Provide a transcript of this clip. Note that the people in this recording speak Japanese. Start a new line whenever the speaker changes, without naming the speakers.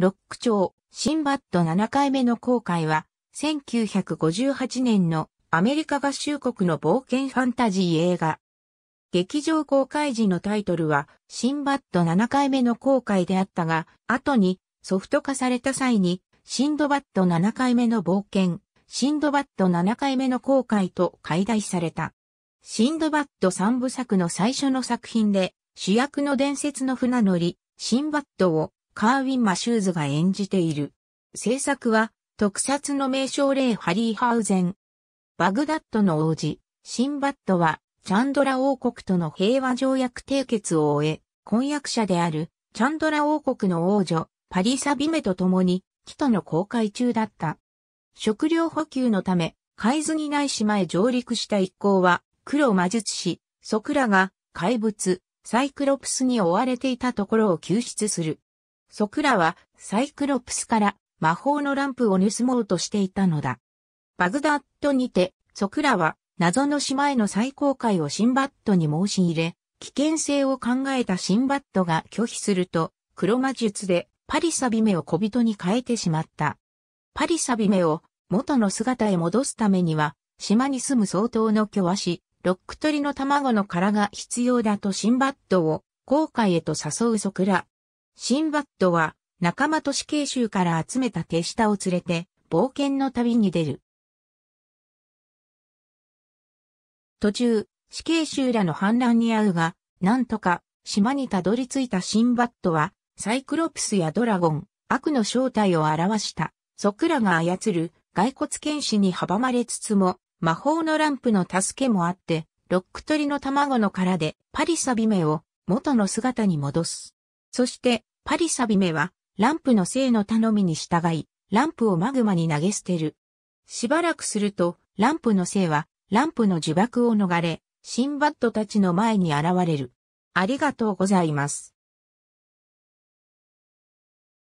ロック調、シンバット7回目の公開は、1958年のアメリカ合衆国の冒険ファンタジー映画。劇場公開時のタイトルは、シンバット7回目の公開であったが、後にソフト化された際に、シンドバット7回目の冒険、シンドバット7回目の公開と解題された。シンドバット3部作の最初の作品で、主役の伝説の船乗り、シンバットをカーウィン・マシューズが演じている。制作は、特撮の名称例ハリー・ハウゼン。バグダッドの王子、シンバットは、チャンドラ王国との平和条約締結を終え、婚約者である、チャンドラ王国の王女、パリサビメと共に、キトの公開中だった。食料補給のため、海津にない島へ上陸した一行は、黒魔術師、ソクラが、怪物、サイクロプスに追われていたところを救出する。ソクラはサイクロプスから魔法のランプを盗もうとしていたのだ。バグダッドにて、ソクラは謎の島への再公開をシンバットに申し入れ、危険性を考えたシンバットが拒否すると、黒魔術でパリサビメを小人に変えてしまった。パリサビメを元の姿へ戻すためには、島に住む相当の巨和し、ロック鳥の卵の殻が必要だとシンバットを航海へと誘うソクラ。シンバットは仲間と死刑囚から集めた手下を連れて冒険の旅に出る。途中、死刑囚らの反乱に遭うが、なんとか島にたどり着いたシンバットはサイクロプスやドラゴン、悪の正体を表したソクラが操る骸骨剣士に阻まれつつも魔法のランプの助けもあってロック鳥の卵の殻でパリサビメを元の姿に戻す。そして、パリサビメは、ランプの性の頼みに従い、ランプをマグマに投げ捨てる。しばらくすると、ランプの性は、ランプの呪縛を逃れ、シンバッドたちの前に現れる。ありがとうございます。